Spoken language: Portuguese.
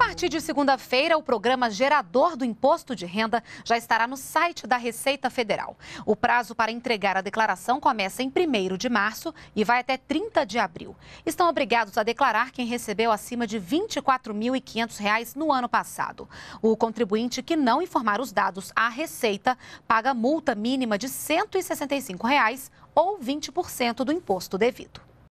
A partir de segunda-feira, o programa gerador do imposto de renda já estará no site da Receita Federal. O prazo para entregar a declaração começa em 1 de março e vai até 30 de abril. Estão obrigados a declarar quem recebeu acima de R$ 24.500 no ano passado. O contribuinte que não informar os dados à Receita paga multa mínima de R$ 165 reais, ou 20% do imposto devido.